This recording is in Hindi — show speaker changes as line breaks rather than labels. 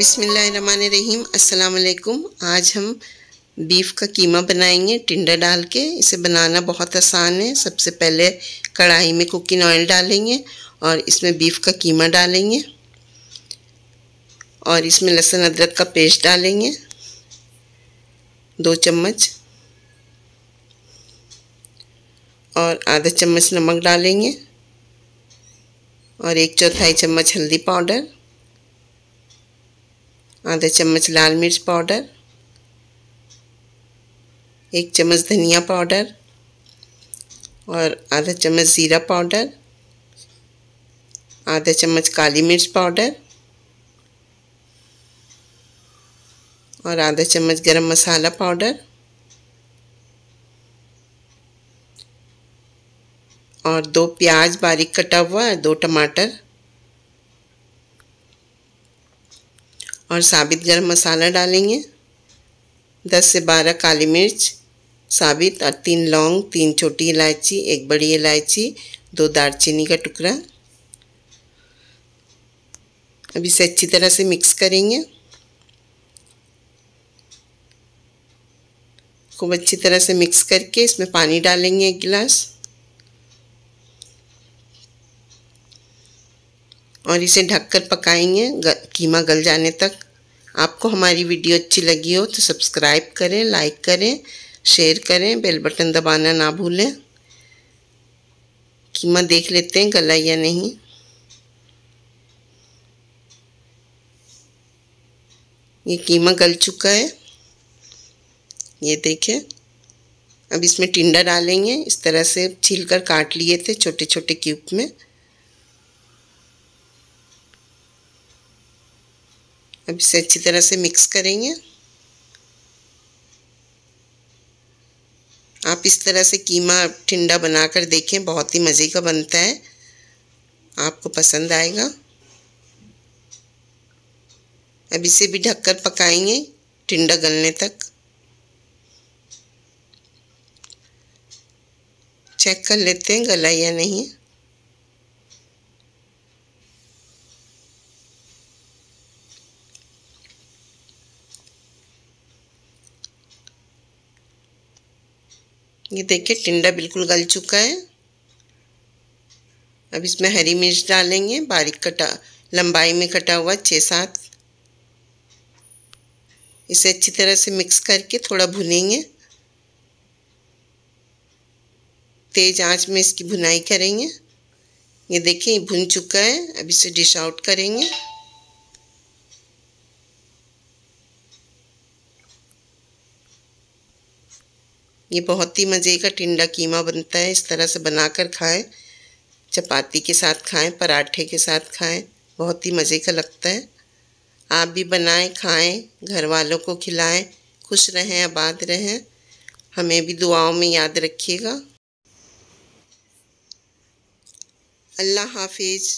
बिसमीम अस्सलाम आज हम बीफ का कीमा बनाएंगे टिंडा डाल के इसे बनाना बहुत आसान है सबसे पहले कढ़ाई में कुकिंग ऑयल डालेंगे और इसमें बीफ का कीमा डालेंगे और इसमें लहसुन अदरक का पेस्ट डालेंगे दो चम्मच और आधा चम्मच नमक डालेंगे और एक चौथाई चम्मच हल्दी पाउडर आधा चम्मच लाल मिर्च पाउडर एक चम्मच धनिया पाउडर और आधा चम्मच ज़ीरा पाउडर आधा चम्मच काली मिर्च पाउडर और आधा चम्मच गरम मसाला पाउडर और दो प्याज बारीक कटा हुआ दो टमाटर और साबित गर्म मसाला डालेंगे दस से बारह काली मिर्च साबित और तीन लौंग तीन छोटी इलायची एक बड़ी इलायची दो दालचीनी का टुकड़ा अब इसे अच्छी तरह से मिक्स करेंगे खूब अच्छी तरह से मिक्स करके इसमें पानी डालेंगे एक गिलास और इसे ढककर पकाएंगे कीमा गल जाने तक आपको हमारी वीडियो अच्छी लगी हो तो सब्सक्राइब करें लाइक करें शेयर करें बेल बटन दबाना ना भूलें कीमा देख लेते हैं गला या नहीं ये कीमा गल चुका है ये देखें अब इसमें टिंडा डालेंगे इस तरह से छील कर काट लिए थे छोटे छोटे क्यूब में अब इसे अच्छी तरह से मिक्स करेंगे आप इस तरह से कीमा ठंडा बनाकर देखें बहुत ही मज़े का बनता है आपको पसंद आएगा अब इसे भी ढककर पकाएंगे ठंडा गलने तक चेक कर लेते हैं गला या नहीं ये देखिए टिंडा बिल्कुल गल चुका है अब इसमें हरी मिर्च डालेंगे बारीक कटा लंबाई में कटा हुआ छः सात इसे अच्छी तरह से मिक्स करके थोड़ा भुनेंगे तेज आंच में इसकी भुनाई करेंगे ये देखिए भुन चुका है अब इसे डिश आउट करेंगे ये बहुत ही मज़े का टिंडा कीमा बनता है इस तरह से बनाकर खाएं चपाती के साथ खाएं पराठे के साथ खाएं बहुत ही मज़े का लगता है आप भी बनाएं खाएं घर वालों को खिलाएं खुश रहें आबाद रहें हमें भी दुआओं में याद रखिएगा अल्लाह हाफिज़